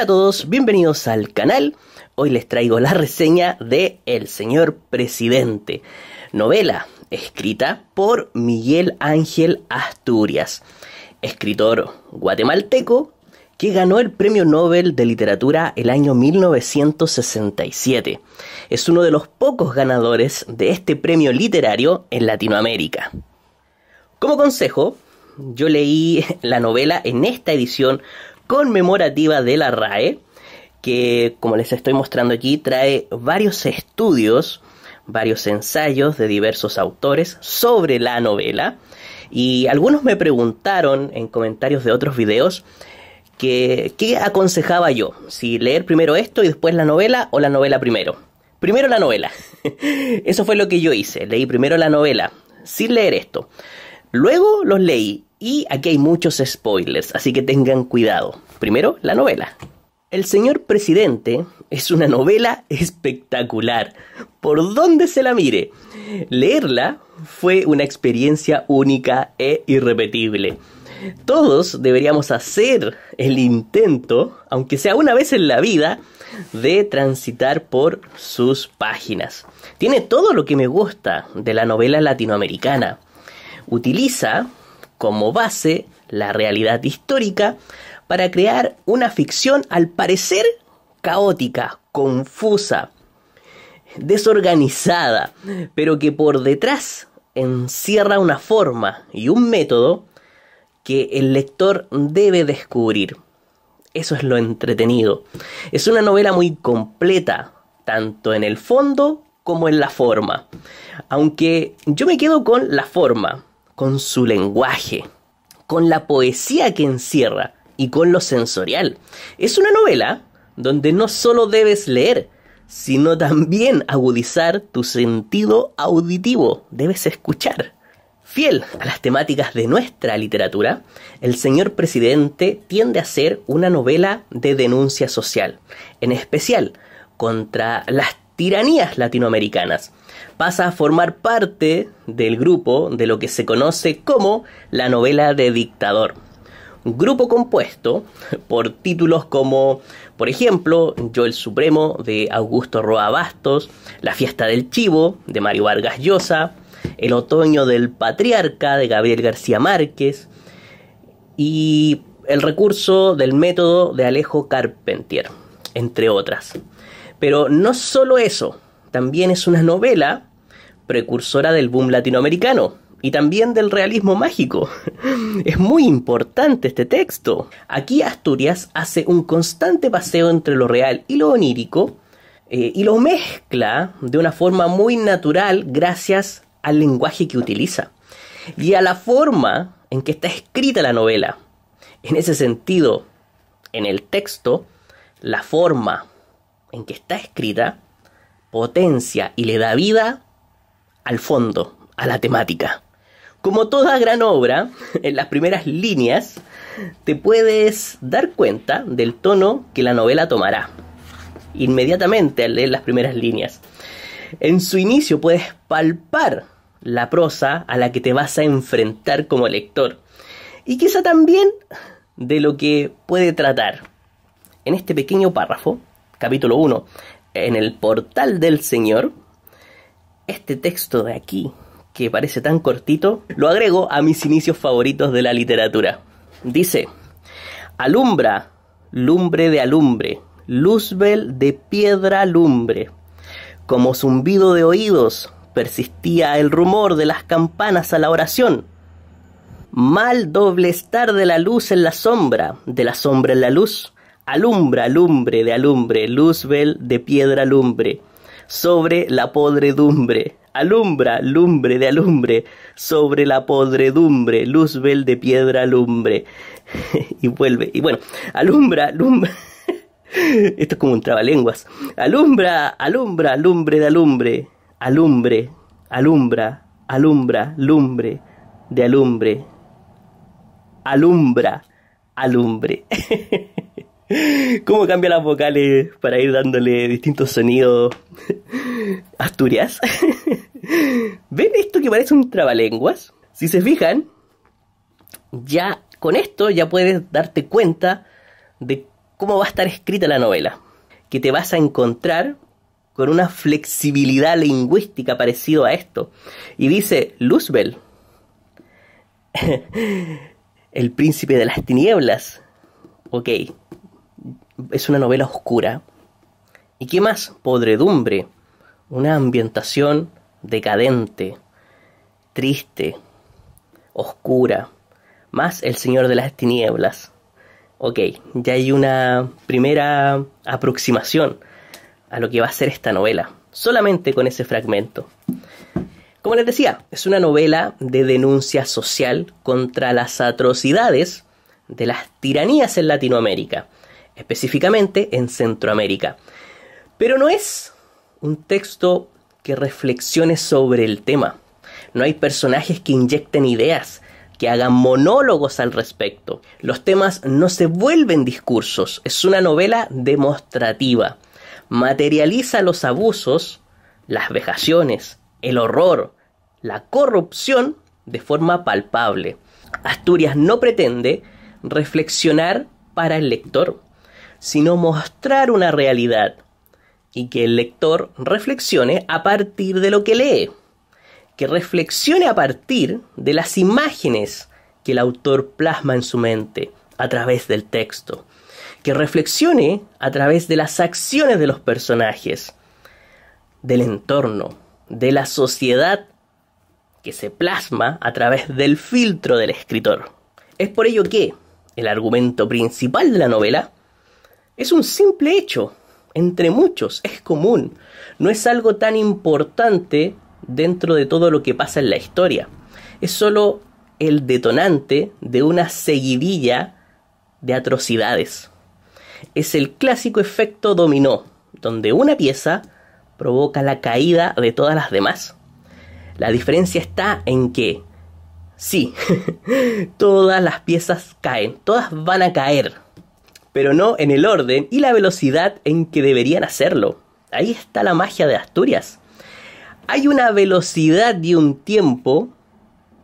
Hola a todos, bienvenidos al canal. Hoy les traigo la reseña de El señor presidente, novela escrita por Miguel Ángel Asturias, escritor guatemalteco que ganó el Premio Nobel de Literatura el año 1967. Es uno de los pocos ganadores de este premio literario en Latinoamérica. Como consejo, yo leí la novela en esta edición conmemorativa de la RAE, que como les estoy mostrando aquí trae varios estudios, varios ensayos de diversos autores sobre la novela. Y algunos me preguntaron en comentarios de otros videos que qué aconsejaba yo, si leer primero esto y después la novela o la novela primero. Primero la novela. Eso fue lo que yo hice. Leí primero la novela, sin leer esto. Luego los leí y aquí hay muchos spoilers, así que tengan cuidado. Primero, la novela. El señor presidente es una novela espectacular, por donde se la mire. Leerla fue una experiencia única e irrepetible. Todos deberíamos hacer el intento, aunque sea una vez en la vida, de transitar por sus páginas. Tiene todo lo que me gusta de la novela latinoamericana. Utiliza como base la realidad histórica para crear una ficción al parecer caótica, confusa, desorganizada, pero que por detrás encierra una forma y un método que el lector debe descubrir. Eso es lo entretenido. Es una novela muy completa, tanto en el fondo como en la forma. Aunque yo me quedo con la forma, con su lenguaje, con la poesía que encierra y con lo sensorial. Es una novela donde no solo debes leer, sino también agudizar tu sentido auditivo, debes escuchar. Fiel a las temáticas de nuestra literatura, El señor presidente tiende a ser una novela de denuncia social, en especial contra las tiranías latinoamericanas. Pasa a formar parte del grupo de lo que se conoce como la novela de dictador. grupo compuesto por títulos como, por ejemplo, Yo el Supremo de Augusto Roa Bastos, La Fiesta del Chivo de Mario Vargas Llosa, El Otoño del Patriarca de Gabriel García Márquez y El Recurso del Método de Alejo Carpentier, entre otras. Pero no solo eso, también es una novela precursora del boom latinoamericano y también del realismo mágico. Es muy importante este texto. Aquí Asturias hace un constante paseo entre lo real y lo onírico eh, y lo mezcla de una forma muy natural gracias al lenguaje que utiliza y a la forma en que está escrita la novela. En ese sentido, en el texto, la forma en que está escrita potencia y le da vida al fondo, a la temática. Como toda gran obra, en las primeras líneas te puedes dar cuenta del tono que la novela tomará, inmediatamente al leer las primeras líneas. En su inicio puedes palpar la prosa a la que te vas a enfrentar como lector y quizá también de lo que puede tratar. En este pequeño párrafo capítulo 1, en el portal del Señor, este texto de aquí, que parece tan cortito, lo agrego a mis inicios favoritos de la literatura. Dice, alumbra, lumbre de alumbre, luzbel de piedra lumbre. Como zumbido de oídos persistía el rumor de las campanas a la oración. Mal doble estar de la luz en la sombra, de la sombra en la luz, alumbra, lumbre de alumbre, luzbel de piedra lumbre, sobre la podredumbre, alumbra, lumbre de alumbre, sobre la podredumbre, luzbel de piedra lumbre. y vuelve, y bueno, alumbra, lumbre. Esto es como un trabalenguas. Alumbra, alumbra, lumbre de alumbre, alumbre, alumbra, alumbra, lumbre de alumbre, alumbra, alumbre. cómo cambia las vocales para ir dándole distintos sonidos. Asturias. ¿Ven esto que parece un trabalenguas? Si se fijan, ya con esto ya puedes darte cuenta de cómo va a estar escrita la novela, que te vas a encontrar con una flexibilidad lingüística parecido a esto. Y dice Luzbel, el príncipe de las tinieblas. Ok, es una novela oscura. ¿Y qué más? Podredumbre, una ambientación decadente, triste, oscura, más El Señor de las Tinieblas. Ok, ya hay una primera aproximación a lo que va a ser esta novela, solamente con ese fragmento. Como les decía, es una novela de denuncia social contra las atrocidades de las tiranías en Latinoamérica específicamente en Centroamérica. Pero no es un texto que reflexione sobre el tema. No hay personajes que inyecten ideas, que hagan monólogos al respecto. Los temas no se vuelven discursos, es una novela demostrativa. Materializa los abusos, las vejaciones, el horror, la corrupción de forma palpable. Asturias no pretende reflexionar para el lector, sino mostrar una realidad y que el lector reflexione a partir de lo que lee, que reflexione a partir de las imágenes que el autor plasma en su mente a través del texto, que reflexione a través de las acciones de los personajes, del entorno, de la sociedad que se plasma a través del filtro del escritor. Es por ello que el argumento principal de la novela es un simple hecho, entre muchos, es común, no es algo tan importante dentro de todo lo que pasa en la historia, es solo el detonante de una seguidilla de atrocidades. Es el clásico efecto dominó, donde una pieza provoca la caída de todas las demás. La diferencia está en que, sí, todas las piezas caen, todas van a caer, pero no en el orden y la velocidad en que deberían hacerlo. Ahí está la magia de Asturias. Hay una velocidad y un tiempo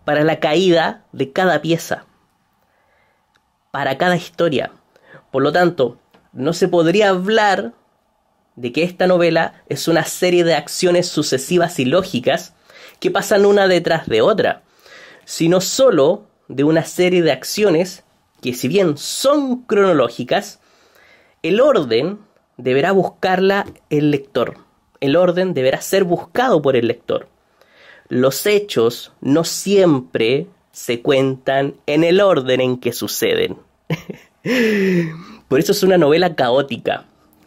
para la caída de cada pieza, para cada historia. Por lo tanto, no se podría hablar de que esta novela es una serie de acciones sucesivas y lógicas que pasan una detrás de otra, sino solo de una serie de acciones que si bien son cronológicas, el orden deberá buscarla el lector. El orden deberá ser buscado por el lector. Los hechos no siempre se cuentan en el orden en que suceden. por eso es una novela caótica,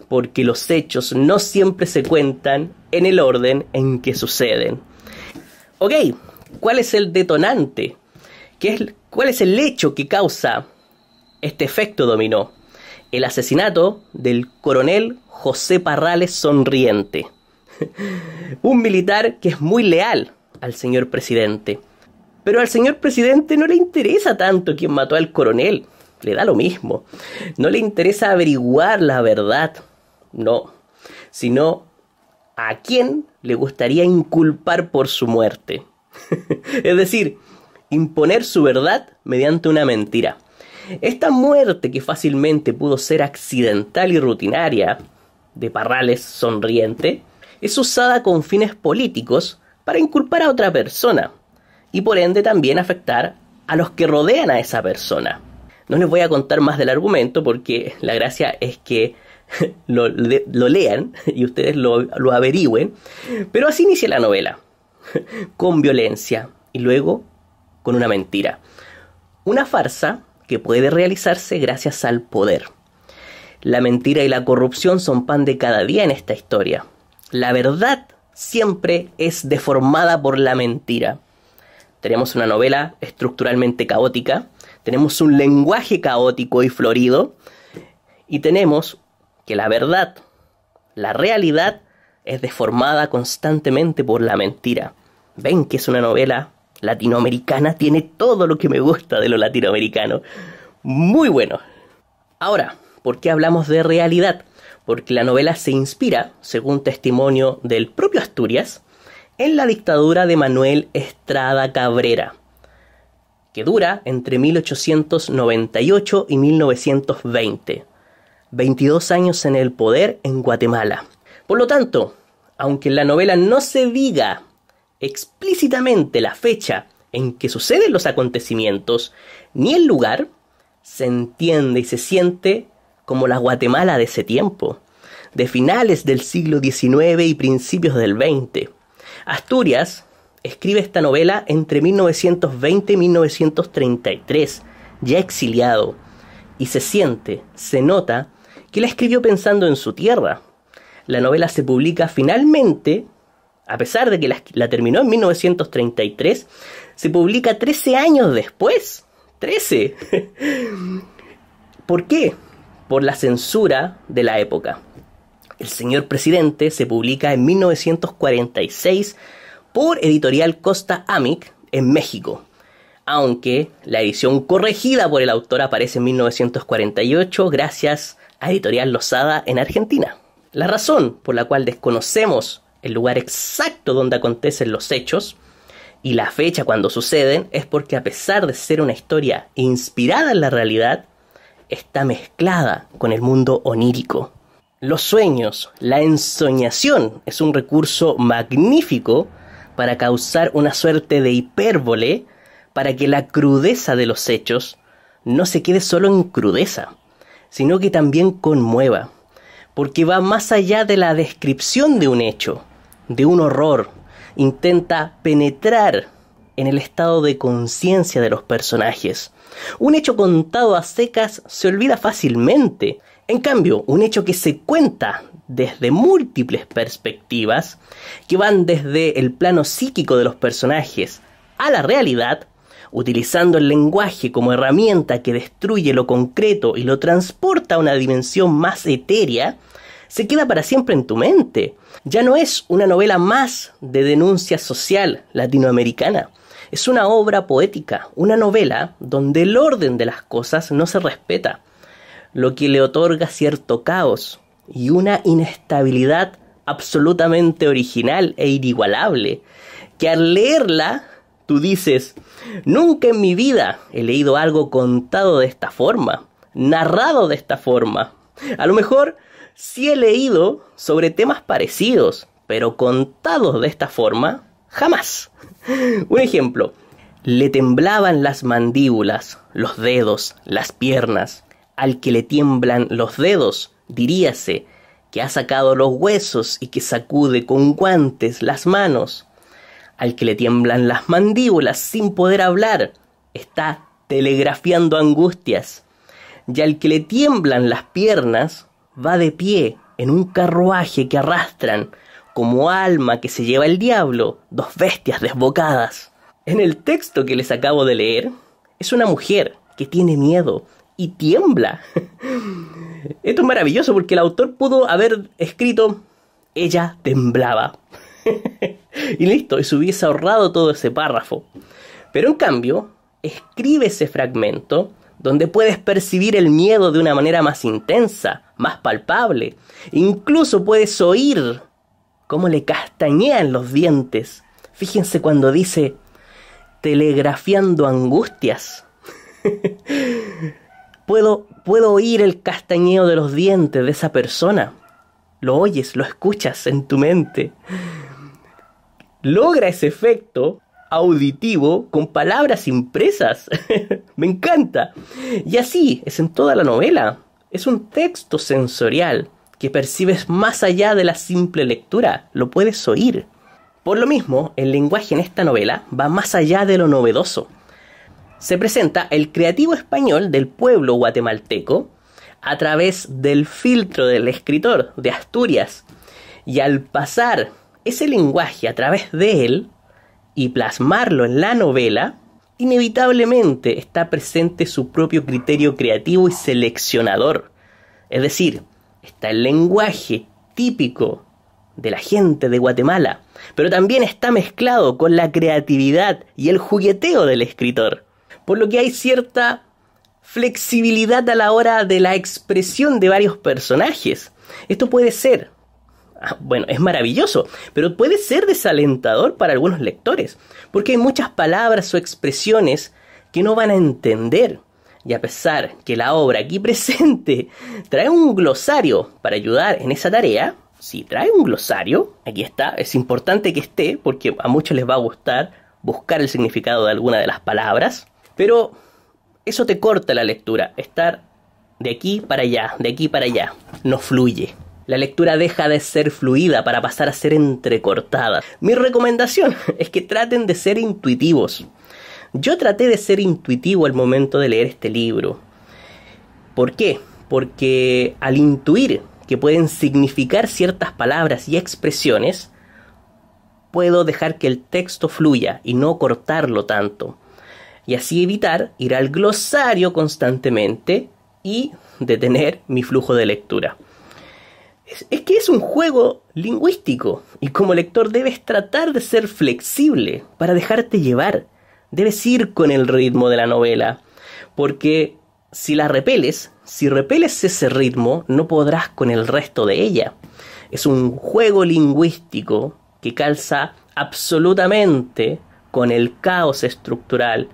porque los hechos no siempre se cuentan en el orden en que suceden. Ok, ¿cuál es el detonante? ¿Cuál es el hecho que causa este efecto dominó. El asesinato del coronel José Parrales Sonriente. Un militar que es muy leal al señor presidente. Pero al señor presidente no le interesa tanto quién mató al coronel. Le da lo mismo. No le interesa averiguar la verdad. No. Sino a quién le gustaría inculpar por su muerte. es decir, imponer su verdad mediante una mentira. Esta muerte, que fácilmente pudo ser accidental y rutinaria, de Parrales sonriente, es usada con fines políticos para inculpar a otra persona y por ende también afectar a los que rodean a esa persona. No les voy a contar más del argumento porque la gracia es que lo, lean y ustedes lo averigüen, pero así inicia la novela, con violencia y luego con una mentira. Una farsa que puede realizarse gracias al poder. La mentira y la corrupción son pan de cada día en esta historia. La verdad siempre es deformada por la mentira. Tenemos una novela estructuralmente caótica, tenemos un lenguaje caótico y florido, y tenemos que la verdad, la realidad, es deformada constantemente por la mentira. Ven que es una novela latinoamericana tiene todo lo que me gusta de lo latinoamericano. Muy bueno. Ahora, ¿por qué hablamos de realidad? Porque la novela se inspira, según testimonio del propio Asturias, en la dictadura de Manuel Estrada Cabrera, que dura entre 1898 y 1920, 22 años en el poder en Guatemala. Por lo tanto, aunque la novela no se diga explícitamente la fecha en que suceden los acontecimientos ni el lugar, se entiende y se siente como la Guatemala de ese tiempo, de finales del siglo XIX y principios del XX. Asturias escribe esta novela entre 1920 y 1933, ya exiliado, y se siente, se nota, que la escribió pensando en su tierra. La novela se publica finalmente a pesar de que la, terminó en 1933, se publica 13 años después. 13. ¿Por qué? Por la censura de la época. El señor presidente se publica en 1946 por editorial Costa Amic en México, aunque la edición corregida por el autor aparece en 1948 gracias a Editorial Lozada en Argentina. La razón por la cual desconocemos el lugar exacto donde acontecen los hechos y la fecha cuando suceden es porque a pesar de ser una historia inspirada en la realidad, está mezclada con el mundo onírico. Los sueños, la ensoñación es un recurso magnífico para causar una suerte de hipérbole para que la crudeza de los hechos no se quede solo en crudeza, sino que también conmueva, porque va más allá de la descripción de un hecho, de un horror intenta penetrar en el estado de conciencia de los personajes. Un hecho contado a secas se olvida fácilmente. En cambio, un hecho que se cuenta desde múltiples perspectivas, que van desde el plano psíquico de los personajes a la realidad, utilizando el lenguaje como herramienta que destruye lo concreto y lo transporta a una dimensión más etérea, se queda para siempre en tu mente. Ya no es una novela más de denuncia social latinoamericana. Es una obra poética, una novela donde el orden de las cosas no se respeta, lo que le otorga cierto caos y una inestabilidad absolutamente original e inigualable, que al leerla tú dices, nunca en mi vida he leído algo contado de esta forma, narrado de esta forma. A lo mejor si he leído sobre temas parecidos, pero contados de esta forma, jamás. Un ejemplo, le temblaban las mandíbulas, los dedos, las piernas. Al que le tiemblan los dedos, diríase, que ha sacado los huesos y que sacude con guantes las manos. Al que le tiemblan las mandíbulas sin poder hablar, está telegrafiando angustias. Y al que le tiemblan las piernas, va de pie en un carruaje que arrastran, como alma que se lleva el diablo, dos bestias desbocadas. En el texto que les acabo de leer, es una mujer que tiene miedo y tiembla. Esto es maravilloso porque el autor pudo haber escrito, ella temblaba. y listo, y se hubiese ahorrado todo ese párrafo. Pero en cambio, escribe ese fragmento donde puedes percibir el miedo de una manera más intensa, más palpable. Incluso puedes oír cómo le castañean los dientes. Fíjense cuando dice, telegrafiando angustias. puedo, puedo oír el castañeo de los dientes de esa persona. Lo oyes, lo escuchas en tu mente. Logra ese efecto auditivo con palabras impresas. Me encanta. Y así es en toda la novela. Es un texto sensorial que percibes más allá de la simple lectura, lo puedes oír. Por lo mismo, el lenguaje en esta novela va más allá de lo novedoso. Se presenta el creativo español del pueblo guatemalteco a través del filtro del escritor de Asturias, y al pasar ese lenguaje a través de él, y plasmarlo en la novela, inevitablemente está presente su propio criterio creativo y seleccionador. Es decir, está el lenguaje típico de la gente de Guatemala, pero también está mezclado con la creatividad y el jugueteo del escritor, por lo que hay cierta flexibilidad a la hora de la expresión de varios personajes. Esto puede ser Ah, bueno, es maravilloso, pero puede ser desalentador para algunos lectores, porque hay muchas palabras o expresiones que no van a entender. Y a pesar que la obra aquí presente trae un glosario para ayudar en esa tarea, si trae un glosario, aquí está, es importante que esté porque a muchos les va a gustar buscar el significado de alguna de las palabras, pero eso te corta la lectura, estar de aquí para allá, de aquí para allá, no fluye la lectura deja de ser fluida para pasar a ser entrecortada. Mi recomendación es que traten de ser intuitivos. Yo traté de ser intuitivo al momento de leer este libro. ¿Por qué? Porque al intuir que pueden significar ciertas palabras y expresiones, puedo dejar que el texto fluya y no cortarlo tanto. Y así evitar ir al glosario constantemente y detener mi flujo de lectura es, que es un juego lingüístico y como lector debes tratar de ser flexible para dejarte llevar. Debes ir con el ritmo de la novela, porque si la repeles, si repeles ese ritmo, no podrás con el resto de ella. Es un juego lingüístico que calza absolutamente con el caos estructural,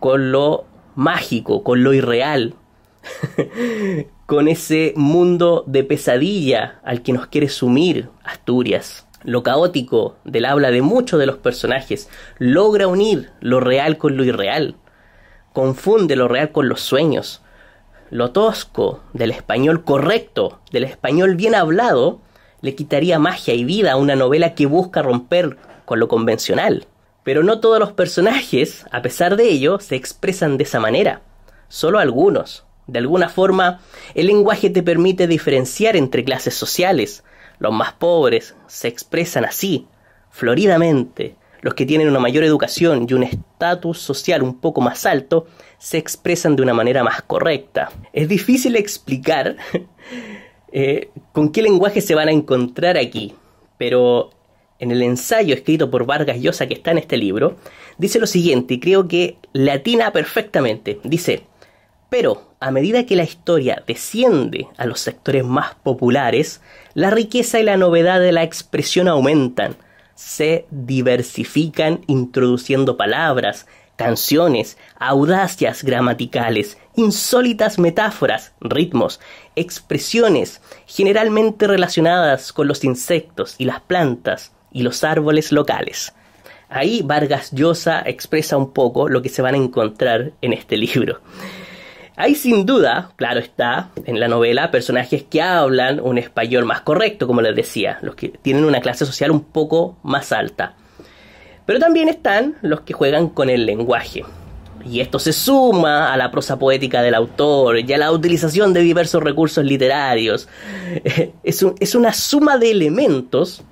con lo mágico, con lo irreal, con ese mundo de pesadilla al que nos quiere sumir Asturias. Lo caótico del habla de muchos de los personajes logra unir lo real con lo irreal, confunde lo real con los sueños. Lo tosco del español correcto, del español bien hablado, le quitaría magia y vida a una novela que busca romper con lo convencional. Pero no todos los personajes, a pesar de ello, se expresan de esa manera, solo algunos. De alguna forma, el lenguaje te permite diferenciar entre clases sociales. Los más pobres se expresan así, floridamente. Los que tienen una mayor educación y un estatus social un poco más alto se expresan de una manera más correcta. Es difícil explicar eh, con qué lenguaje se van a encontrar aquí, pero en el ensayo escrito por Vargas Llosa que está en este libro, dice lo siguiente, y creo que latina perfectamente. Dice, pero a medida que la historia desciende a los sectores más populares, la riqueza y la novedad de la expresión aumentan, se diversifican introduciendo palabras, canciones, audacias gramaticales, insólitas metáforas, ritmos, expresiones generalmente relacionadas con los insectos y las plantas y los árboles locales. Ahí Vargas Llosa expresa un poco lo que se van a encontrar en este libro. Hay sin duda, claro está, en la novela personajes que hablan un español más correcto, como les decía, los que tienen una clase social un poco más alta. Pero también están los que juegan con el lenguaje. Y esto se suma a la prosa poética del autor y a la utilización de diversos recursos literarios. Es, una suma de elementos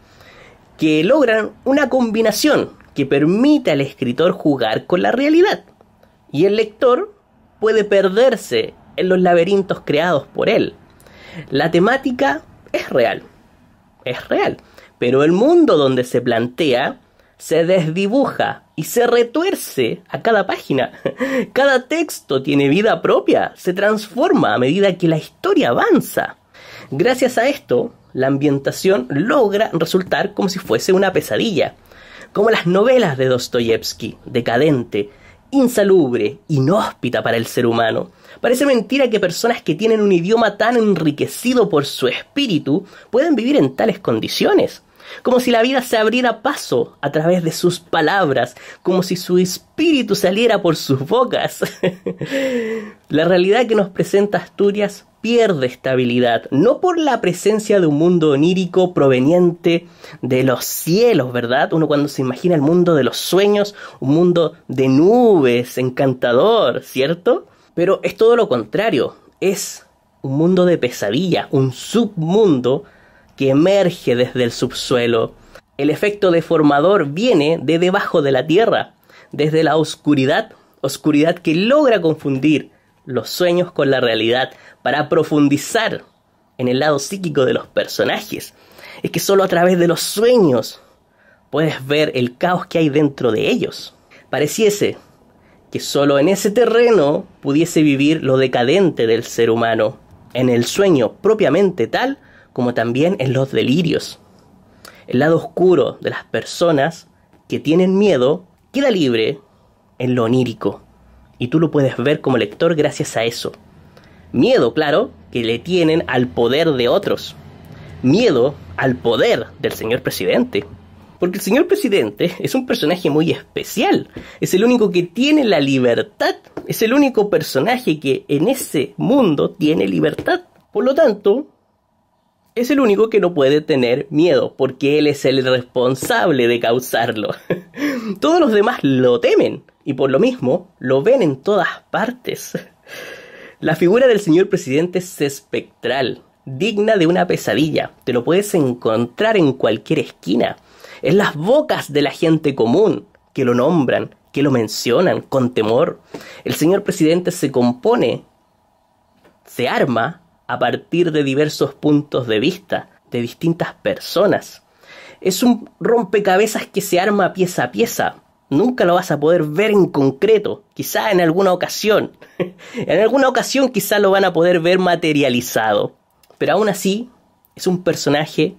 que logran una combinación que permite al escritor jugar con la realidad y el lector puede perderse en los laberintos creados por él. La temática es real, es real, pero el mundo donde se plantea se desdibuja y se retuerce a cada página. Cada texto tiene vida propia, se transforma a medida que la historia avanza. Gracias a esto, la ambientación logra resultar como si fuese una pesadilla, como las novelas de Dostoyevsky, decadente, insalubre, inhóspita para el ser humano. Parece mentira que personas que tienen un idioma tan enriquecido por su espíritu puedan vivir en tales condiciones. Como si la vida se abriera paso a través de sus palabras, como si su espíritu saliera por sus bocas. la realidad que nos presenta Asturias pierde estabilidad, no por la presencia de un mundo onírico proveniente de los cielos, ¿verdad? Uno cuando se imagina el mundo de los sueños, un mundo de nubes, encantador, ¿cierto? Pero es todo lo contrario, es un mundo de pesadilla, un submundo que emerge desde el subsuelo. El efecto deformador viene de debajo de la tierra, desde la oscuridad, oscuridad que logra confundir los sueños con la realidad, para profundizar en el lado psíquico de los personajes. Es que solo a través de los sueños puedes ver el caos que hay dentro de ellos. Pareciese que solo en ese terreno pudiese vivir lo decadente del ser humano, en el sueño propiamente tal como también en los delirios. El lado oscuro de las personas que tienen miedo queda libre en lo onírico y tú lo puedes ver como lector gracias a eso. Miedo, claro, que le tienen al poder de otros. Miedo al poder del señor presidente. Porque el señor presidente es un personaje muy especial. Es el único que tiene la libertad. Es el único personaje que en ese mundo tiene libertad. Por lo tanto, es el único que no puede tener miedo, porque él es el responsable de causarlo. Todos los demás lo temen, y por lo mismo lo ven en todas partes. La figura del señor presidente es espectral, digna de una pesadilla. Te lo puedes encontrar en cualquier esquina. En las bocas de la gente común que lo nombran, que lo mencionan con temor. El señor presidente se compone, se arma a partir de diversos puntos de vista de distintas personas. Es un rompecabezas que se arma pieza a pieza, Nunca lo vas a poder ver en concreto, quizá en alguna ocasión. en alguna ocasión quizá lo van a poder ver materializado. Pero aún así, es un personaje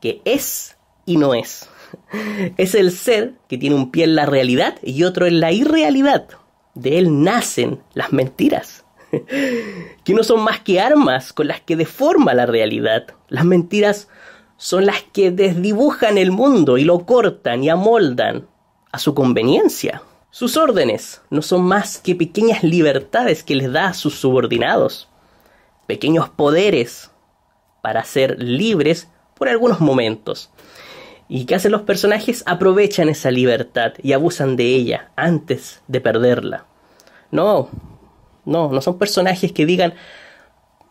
que es y no es. es el ser que tiene un pie en la realidad y otro en la irrealidad. De él nacen las mentiras, que no son más que armas con las que deforma la realidad. Las mentiras son las que desdibujan el mundo y lo cortan y amoldan a su conveniencia. Sus órdenes no son más que pequeñas libertades que les da a sus subordinados, pequeños poderes para ser libres por algunos momentos. ¿Y qué hacen los personajes? Aprovechan esa libertad y abusan de ella antes de perderla. No, no, no son personajes que digan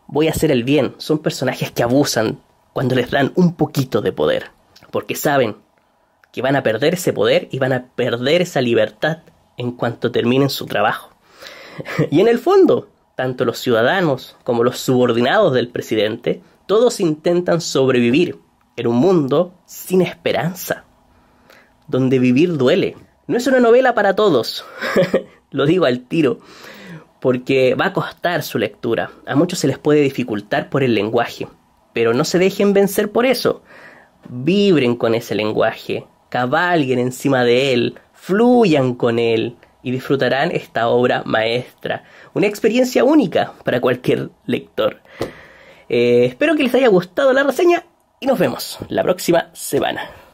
voy a hacer el bien, son personajes que abusan cuando les dan un poquito de poder, porque saben que van a perder ese poder y van a perder esa libertad en cuanto terminen su trabajo. y en el fondo, tanto los ciudadanos como los subordinados del presidente, todos intentan sobrevivir en un mundo sin esperanza, donde vivir duele. No es una novela para todos, lo digo al tiro, porque va a costar su lectura. A muchos se les puede dificultar por el lenguaje, pero no se dejen vencer por eso. Vibren con ese lenguaje, cabalguen encima de él, fluyan con él y disfrutarán esta obra maestra. Una experiencia única para cualquier lector. Eh, espero que les haya gustado la reseña y nos vemos la próxima semana.